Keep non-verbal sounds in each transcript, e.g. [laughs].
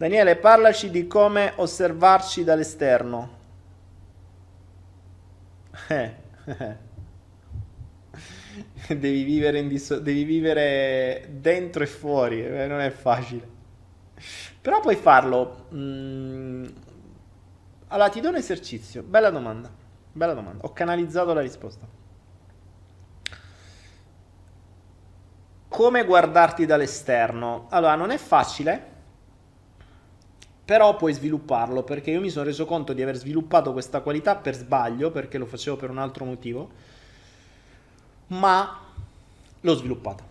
Daniele, parlaci di come osservarci dall'esterno. Eh, [laughs] Devi, vivere disso- devi vivere, dentro e fuori, eh, non è facile. Però puoi farlo. Mm. Allora, ti do un esercizio. Bella domanda. Bella domanda. Ho canalizzato la risposta. Come guardarti dall'esterno? Allora, non è facile però puoi svilupparlo perché io mi sono reso conto di aver sviluppato questa qualità per sbaglio perché lo facevo per un altro motivo ma l'ho sviluppata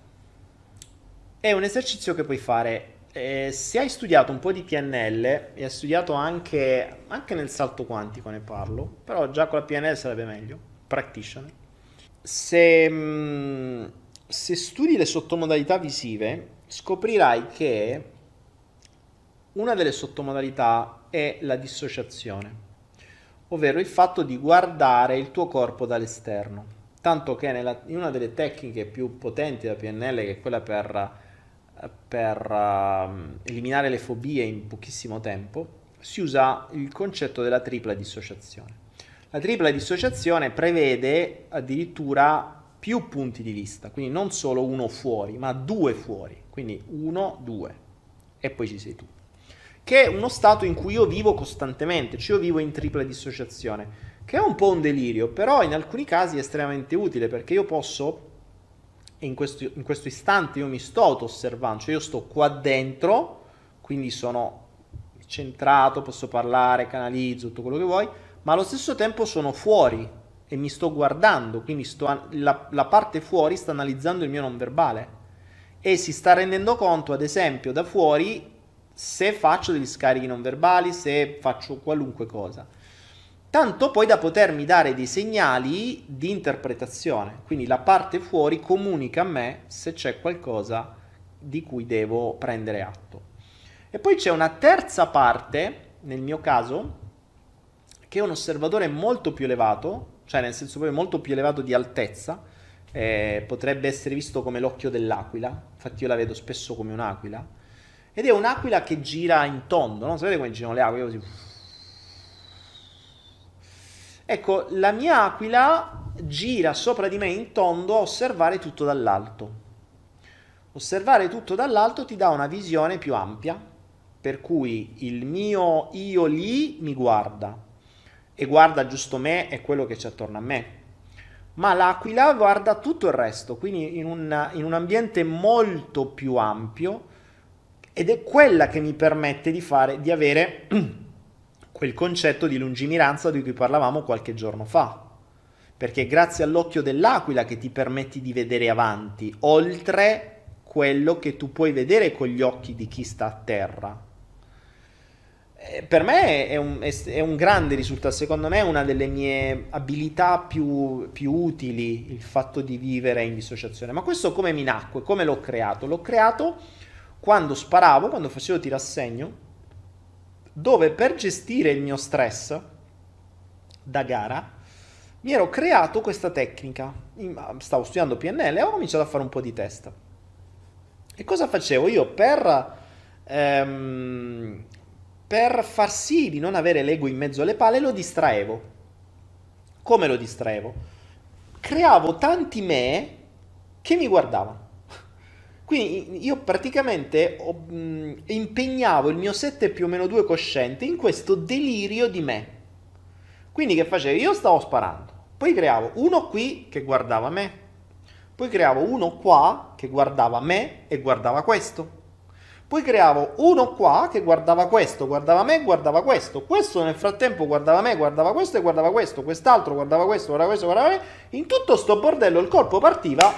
è un esercizio che puoi fare eh, se hai studiato un po' di PNL e hai studiato anche, anche nel salto quantico ne parlo però già con la PNL sarebbe meglio practitioner se, mm, se studi le sottomodalità visive scoprirai che una delle sottomodalità è la dissociazione, ovvero il fatto di guardare il tuo corpo dall'esterno. Tanto che nella, in una delle tecniche più potenti da PNL, che è quella per, per uh, eliminare le fobie in pochissimo tempo, si usa il concetto della tripla dissociazione. La tripla dissociazione prevede addirittura più punti di vista, quindi non solo uno fuori, ma due fuori, quindi uno, due, e poi ci sei tu che è uno stato in cui io vivo costantemente, cioè io vivo in tripla dissociazione, che è un po' un delirio, però in alcuni casi è estremamente utile perché io posso, in questo, in questo istante io mi sto osservando cioè io sto qua dentro, quindi sono centrato, posso parlare, canalizzo, tutto quello che vuoi, ma allo stesso tempo sono fuori e mi sto guardando, quindi sto, la, la, parte fuori sta analizzando il mio non verbale e si sta rendendo conto, ad esempio, da fuori se faccio degli scarichi non verbali, se faccio qualunque cosa. Tanto poi da potermi dare dei segnali di interpretazione, quindi la parte fuori comunica a me se c'è qualcosa di cui devo prendere atto. E poi c'è una terza parte, nel mio caso, che è un osservatore molto più elevato, cioè nel senso proprio molto più elevato di altezza, eh, potrebbe essere visto come l'occhio dell'aquila, infatti io la vedo spesso come un'aquila, ed è un'aquila che gira in tondo, non sapete come girano le aquile così. Ecco, la mia aquila gira sopra di me in tondo a osservare tutto dall'alto. Osservare tutto dall'alto ti dà una visione più ampia, per cui il mio io lì mi guarda e guarda giusto me e quello che c'è attorno a me. Ma l'aquila guarda tutto il resto, quindi in un, in un ambiente molto più ampio ed è quella che mi permette di, fare, di avere [clears throat] quel concetto di lungimiranza di cui parlavamo qualche giorno fa. Perché è grazie all'occhio dell'aquila che ti permetti di vedere avanti, oltre quello che tu puoi vedere con gli occhi di chi sta a terra. Eh, per me è un, è un grande risultato, secondo me è una delle mie abilità più, più utili il fatto di vivere in dissociazione. Ma questo come mi nacque, come l'ho creato? L'ho creato quando sparavo, quando facevo tiro a dove per gestire il mio stress da gara mi ero creato questa tecnica. Stavo studiando PNL e ho cominciato a fare un po' di test. E cosa facevo? Io per, ehm, per far sì di non avere l'ego in mezzo alle palle lo distraevo. Come lo distraevo? Creavo tanti me che mi guardavano. Quindi io praticamente impegnavo il mio 7 più o meno 2 cosciente in questo delirio di me. Quindi che facevo? Io stavo sparando, poi creavo uno qui che guardava me, poi creavo uno qua che guardava me e guardava questo. Poi creavo uno qua che guardava questo, guardava me, e guardava questo. Questo nel frattempo guardava me, guardava questo e guardava questo. Quest'altro guardava questo, guardava questo, guardava me. In tutto sto bordello il colpo partiva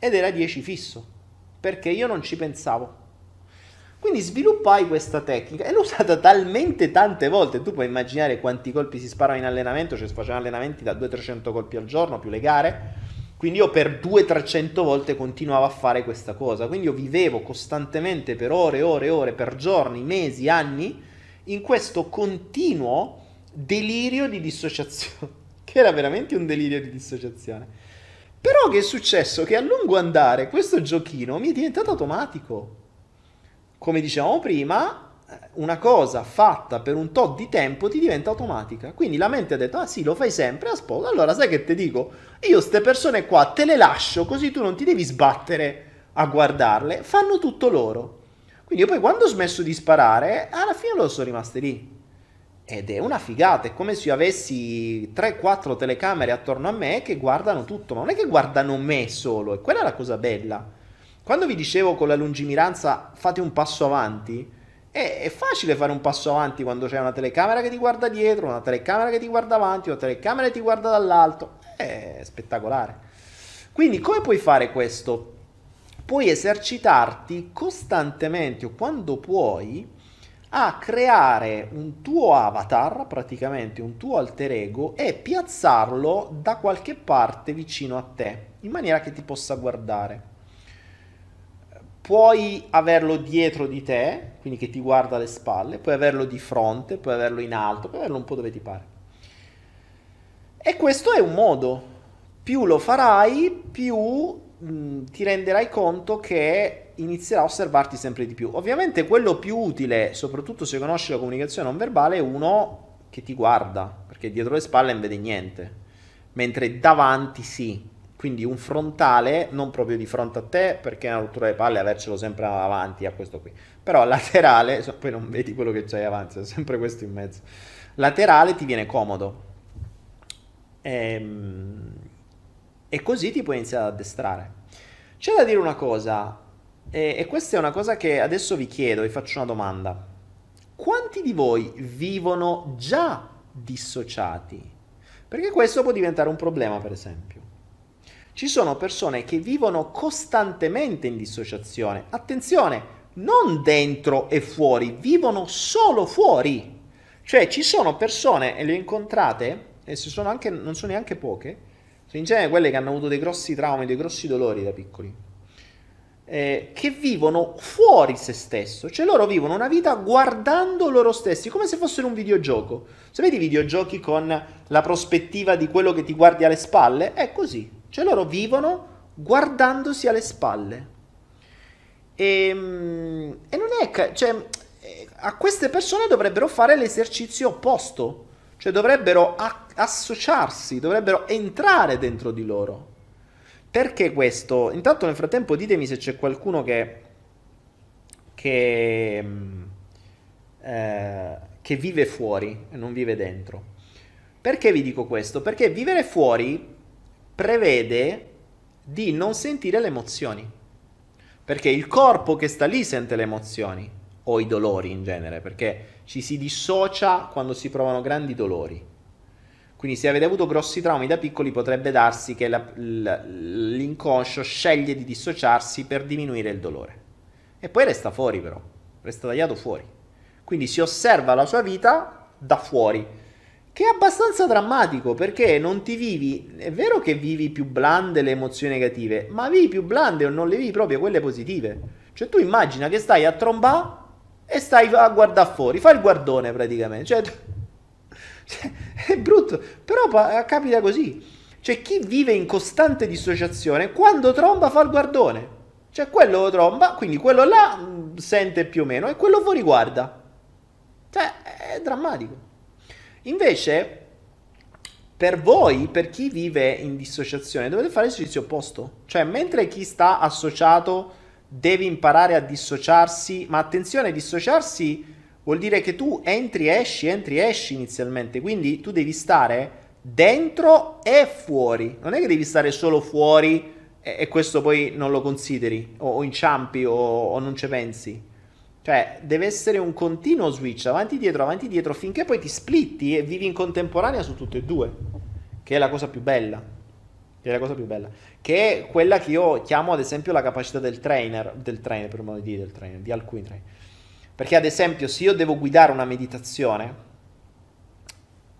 ed era 10 fisso perché io non ci pensavo. Quindi sviluppai questa tecnica e l'ho usata [laughs] talmente tante volte, tu puoi immaginare quanti colpi si sparano in allenamento, cioè si facevano allenamenti da 200-300 colpi al giorno più le gare, quindi io per 200-300 volte continuavo a fare questa cosa, quindi io vivevo costantemente per ore, ore, ore, per giorni, mesi, anni, in questo continuo delirio di dissociazione, [laughs] che era veramente un delirio di dissociazione. Però che è successo? Che a lungo andare questo giochino mi è diventato automatico. Come dicevamo prima, eh, una cosa fatta per un tot di tempo ti diventa automatica. Quindi la mente ha detto, ah sì, lo fai sempre, ascolta. Allora sai che ti dico? Io queste persone qua te le lascio così tu non ti devi sbattere a guardarle, fanno tutto loro. Quindi io poi quando ho smesso di sparare, alla fine loro sono rimaste lì. Ed è una figata, è come se io avessi 3-4 telecamere attorno a me che guardano tutto, ma non è che guardano me solo, e quella è la cosa bella. Quando vi dicevo con la lungimiranza fate un passo avanti, è, è facile fare un passo avanti quando c'è una telecamera che ti guarda dietro, una telecamera che ti guarda avanti, una telecamera che ti guarda dall'alto, è spettacolare. Quindi come puoi fare questo? Puoi esercitarti costantemente o quando puoi a creare un tuo avatar, praticamente un tuo alter ego, e piazzarlo da qualche parte vicino a te, in maniera che ti possa guardare. Puoi averlo dietro di te, quindi che ti guarda alle spalle, puoi averlo di fronte, puoi averlo in alto, puoi averlo un po' dove ti pare. E questo è un modo. Più lo farai, più mh, ti renderai conto che inizierà a osservarti sempre di più. Ovviamente quello più utile, soprattutto se conosci la comunicazione non verbale, è uno che ti guarda, perché dietro le spalle non vede niente, mentre davanti sì. Quindi un frontale, non proprio di fronte a te, perché è una rottura delle palle avercelo sempre avanti a questo qui. Però laterale, poi non vedi quello che c'hai avanti, c'è sempre questo in mezzo. Laterale ti viene comodo. Ehm, e così ti puoi iniziare ad addestrare. C'è da dire una cosa, e, e questa è una cosa che adesso vi chiedo, vi faccio una domanda. Quanti di voi vivono già dissociati? Perché questo può diventare un problema, per esempio. Ci sono persone che vivono costantemente in dissociazione. Attenzione, non dentro e fuori, vivono solo fuori. Cioè ci sono persone, e le ho incontrate, e sono anche, non sono neanche poche, sono in genere quelle che hanno avuto dei grossi traumi, dei grossi dolori da piccoli eh, che vivono fuori se stesso, cioè loro vivono una vita guardando loro stessi, come se fossero un videogioco. Se vedi videogiochi con la prospettiva di quello che ti guardi alle spalle, è così, cioè loro vivono guardandosi alle spalle. E, ehm, e non è... Cioè, eh, a queste persone dovrebbero fare l'esercizio opposto, cioè dovrebbero a- associarsi, dovrebbero entrare dentro di loro. Perché questo? Intanto nel frattempo ditemi se c'è qualcuno che, che, mm, eh, che vive fuori e non vive dentro. Perché vi dico questo? Perché vivere fuori prevede di non sentire le emozioni. Perché il corpo che sta lì sente le emozioni o i dolori in genere, perché ci si dissocia quando si provano grandi dolori. Quindi se avete avuto grossi traumi da piccoli potrebbe darsi che la, l'inconscio sceglie di dissociarsi per diminuire il dolore. E poi resta fuori però, resta tagliato fuori. Quindi si osserva la sua vita da fuori, che è abbastanza drammatico perché non ti vivi, è vero che vivi più blande le emozioni negative, ma vivi più blande o non le vivi proprio quelle positive. Cioè tu immagina che stai a trombà e stai a guardare fuori, fai il guardone praticamente. Cioè, è brutto, però capita così. Cioè chi vive in costante dissociazione, quando tromba fa il guardone. Cioè quello tromba, quindi quello là mm, sente più o meno e quello fuori guarda. Cioè è drammatico. Invece per voi, per chi vive in dissociazione, dovete fare l'esercizio opposto. Cioè mentre chi sta associato deve imparare a dissociarsi, ma attenzione, dissociarsi vuol dire che tu entri, esci, entri, esci inizialmente, quindi tu devi stare dentro e fuori, non è che devi stare solo fuori e, e questo poi non lo consideri o, o inciampi o, o non ci pensi. Cioè, deve essere un continuo switch, avanti, dietro, avanti, dietro, finché poi ti splitti e vivi in contemporanea su tutte e due, che è la cosa più bella. Che è la cosa più bella. Che è quella che io chiamo, ad esempio, la capacità del trainer, del trainer, per modo di dire, del trainer, di alcuni trainer. Perché ad esempio se io devo guidare una meditazione,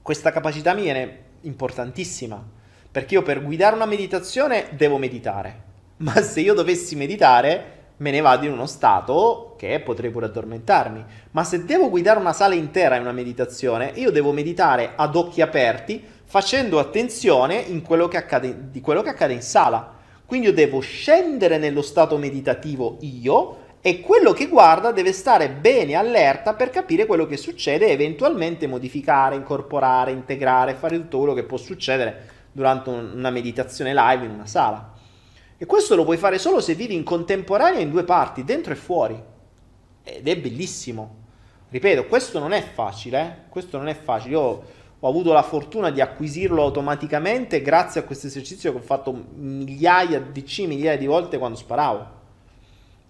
questa capacità mi viene importantissima, perché io per guidare una meditazione devo meditare, ma se io dovessi meditare me ne vado in uno stato che potrei pure addormentarmi, ma se devo guidare una sala intera in una meditazione, io devo meditare ad occhi aperti, facendo attenzione quello accade, di quello che accade in sala. Quindi io devo scendere nello stato meditativo io e quello che guarda deve stare bene allerta per capire quello che succede e eventualmente modificare, incorporare, integrare, fare tutto quello che può succedere durante una meditazione live in una sala. E questo lo puoi fare solo se vivi in contemporanea in due parti, dentro e fuori. Ed è bellissimo. Ripeto, questo non è facile, eh? questo non è facile. Io ho avuto la fortuna di acquisirlo automaticamente grazie a questo esercizio che ho fatto migliaia, decine, migliaia di volte quando sparavo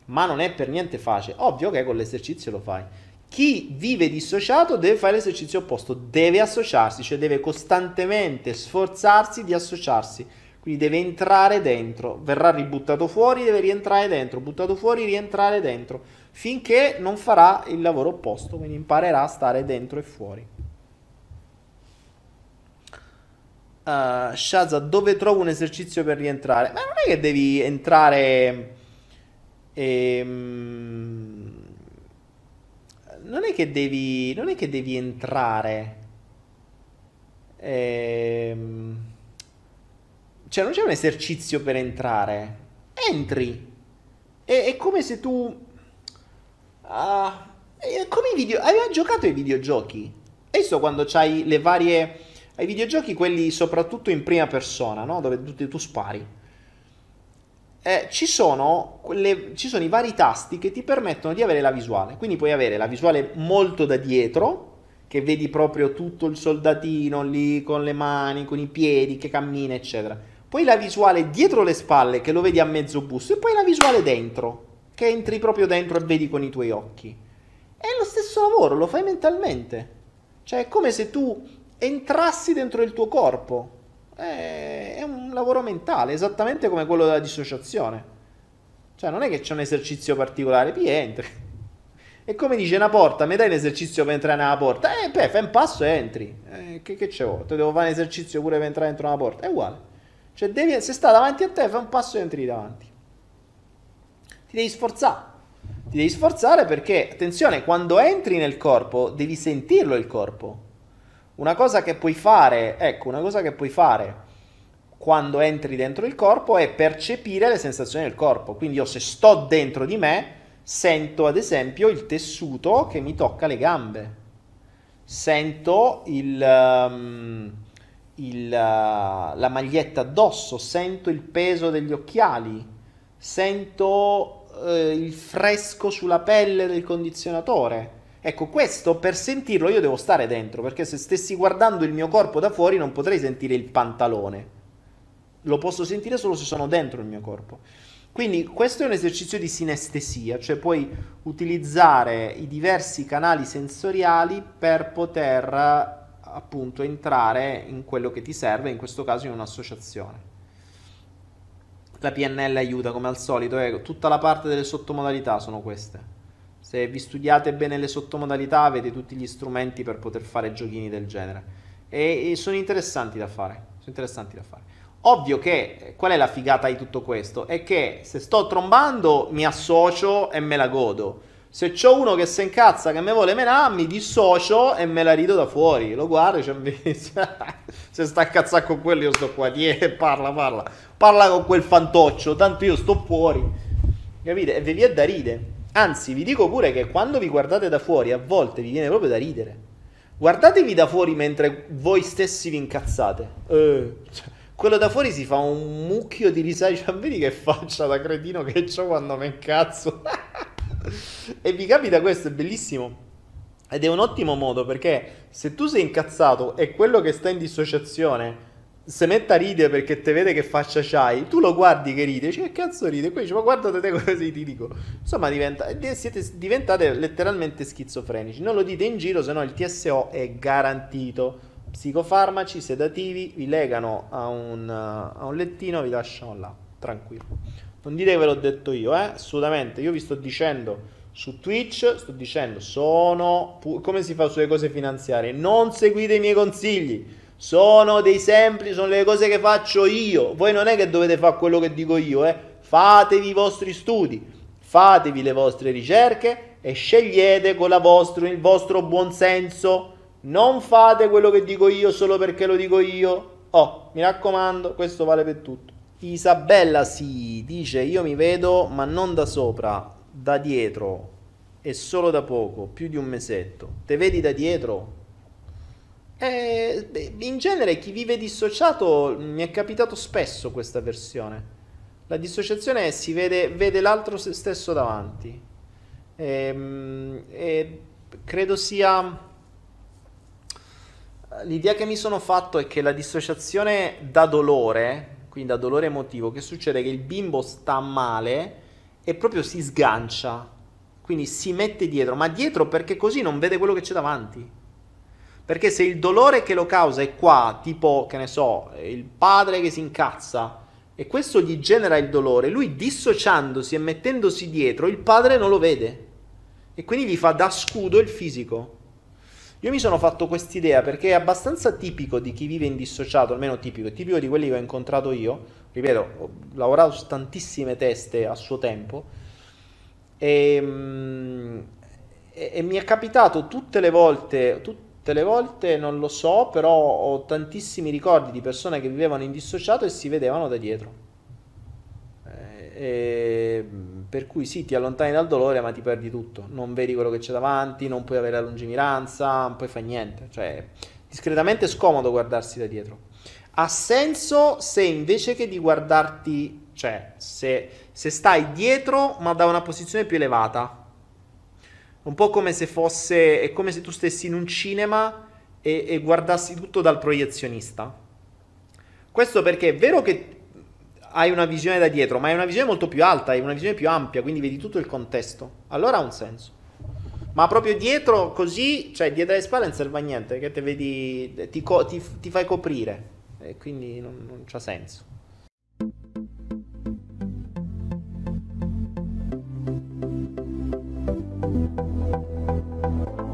ma non è per niente facile. Ovvio che con l'esercizio lo fai. Chi vive dissociato deve fare l'esercizio opposto, deve associarsi, cioè deve costantemente sforzarsi di associarsi. Quindi deve entrare dentro, verrà ributtato fuori, deve rientrare dentro, buttato fuori, rientrare dentro, finché non farà il lavoro opposto, quindi imparerà a stare dentro e fuori. Uh, eh, Shaza, dove trovo un esercizio per rientrare? Ma non è che devi entrare e, ehm, non, è che devi, non è che devi entrare. E, ehm, cioè, non c'è un esercizio per entrare. Entri. È, è come se tu... Ah, come i video... Aveva giocato ai videogiochi? Adesso quando c'hai le varie... Ai videogiochi quelli soprattutto in prima persona, no? Dove tu, tu spari eh, ci, sono quelle, ci sono i vari tasti che ti permettono di avere la visuale. Quindi puoi avere la visuale molto da dietro, che vedi proprio tutto il soldatino lì con le mani, con i piedi che cammina, eccetera. Poi la visuale dietro le spalle, che lo vedi a mezzo busto, e poi la visuale dentro, che entri proprio dentro e vedi con i tuoi occhi. È lo stesso lavoro, lo fai mentalmente. Cioè, è come se tu entrassi dentro il tuo corpo è un lavoro mentale, esattamente come quello della dissociazione. Cioè non è che c'è un esercizio particolare, ti entri. E come dice una porta, mi dai un esercizio per entrare nella porta? Eh, beh, fai un passo e entri. Eh, che, che c'è? Te devo fare un esercizio pure per entrare dentro una porta. È uguale. Cioè, devi, se sta davanti a te, fai un passo e entri davanti. Ti devi sforzare. Ti devi sforzare perché, attenzione, quando entri nel corpo, devi sentirlo il corpo. Una cosa che puoi fare, ecco, una cosa che puoi fare quando entri dentro il corpo è percepire le sensazioni del corpo. Quindi io se sto dentro di me, sento ad esempio il tessuto che mi tocca le gambe. Sento il, um, il, uh, la maglietta addosso, sento il peso degli occhiali, sento uh, il fresco sulla pelle del condizionatore Ecco, questo per sentirlo io devo stare dentro, perché se stessi guardando il mio corpo da fuori non potrei sentire il pantalone. Lo posso sentire solo se sono dentro il mio corpo. Quindi questo è un esercizio di sinestesia, cioè puoi utilizzare i diversi canali sensoriali per poter appunto entrare in quello che ti serve, in questo caso in un'associazione. La PNL aiuta come al solito, eh, tutta la parte delle sottomodalità sono queste. Se vi studiate bene le sottomodalità avete tutti gli strumenti per poter fare giochini del genere. E, e sono interessanti da fare. Sono interessanti da fare. Ovvio che eh, qual è la figata di tutto questo? È che se sto trombando mi associo e me la godo. Se c'ho uno che si incazza, che me vuole menà, mi dissocio e me la rido da fuori. Lo guardo e cioè, [laughs] se sta a cazzare con quello io sto qua, die, parla, parla. Parla con quel fantoccio, tanto io sto fuori. Capite? E vi è da ridere. Anzi, vi dico pure che quando vi guardate da fuori, a volte vi viene proprio da ridere. Guardatevi da fuori mentre voi stessi vi incazzate. Eh, cioè, quello da fuori si fa un mucchio di risate. Cioè, vedi che faccia da cretino che ho quando mi incazzo. [laughs] e vi capita questo, è bellissimo. Ed è un ottimo modo perché se tu sei incazzato e quello che sta in dissociazione se mette a ridere perché te vede che faccia c'hai, tu lo guardi che ride, dice che cazzo ride, poi dice ma guardate te così ti dico, insomma diventa, siete diventate letteralmente schizofrenici, non lo dite in giro se no il TSO è garantito, psicofarmaci, sedativi, vi legano a un, a un lettino, vi lasciano là, tranquillo, non dite che ve l'ho detto io, eh? assolutamente, io vi sto dicendo su Twitch, sto dicendo sono, come si fa sulle cose finanziarie, non seguite i miei consigli, sono dei semplici, sono le cose che faccio io. Voi non è che dovete fare quello che dico io, eh? Fatevi i vostri studi, fatevi le vostre ricerche e scegliete con la vostro, il vostro buonsenso. Non fate quello che dico io solo perché lo dico io. Oh, mi raccomando, questo vale per tutto. Isabella si sì, dice io mi vedo ma non da sopra, da dietro e solo da poco, più di un mesetto. Te vedi da dietro? Eh, in genere chi vive dissociato mi è capitato spesso questa versione. La dissociazione è si vede, vede l'altro se stesso davanti. E, ehm, e credo sia... L'idea che mi sono fatto è che la dissociazione da dolore, quindi da dolore emotivo, che succede che il bimbo sta male e proprio si sgancia, quindi si mette dietro, ma dietro perché così non vede quello che c'è davanti. Perché se il dolore che lo causa è qua, tipo, che ne so, il padre che si incazza, e questo gli genera il dolore, lui dissociandosi e mettendosi dietro, il padre non lo vede. E quindi gli fa da scudo il fisico. Io mi sono fatto quest'idea perché è abbastanza tipico di chi vive in dissociato, almeno tipico, è tipico di quelli che ho incontrato io. Ripeto, ho lavorato su tantissime teste a suo tempo. E, ehm, e, e mi è capitato tutte le volte, tutte Tutte le volte non lo so, però ho tantissimi ricordi di persone che vivevano in dissociato e si vedevano da dietro. Eh, e mm, per cui sì, ti allontani dal dolore, ma ti perdi tutto. Non vedi quello che c'è davanti, non puoi avere la lungimiranza, non puoi fare niente. Cioè, discretamente scomodo guardarsi da dietro. Ha senso se invece che di guardarti, cioè, se, se stai dietro, ma da una posizione più elevata un po' come se fosse, è come se tu stessi in un cinema e, e guardassi tutto dal proiezionista. Questo perché è vero che hai una visione da dietro, ma hai una visione molto più alta, hai una visione più ampia, quindi vedi tutto il contesto. Allora ha un senso. Ma proprio dietro, così, cioè dietro le spalle non serve a niente, perché te vedi, ti, ti, ti fai coprire, e quindi non, non c'ha senso. Thank you.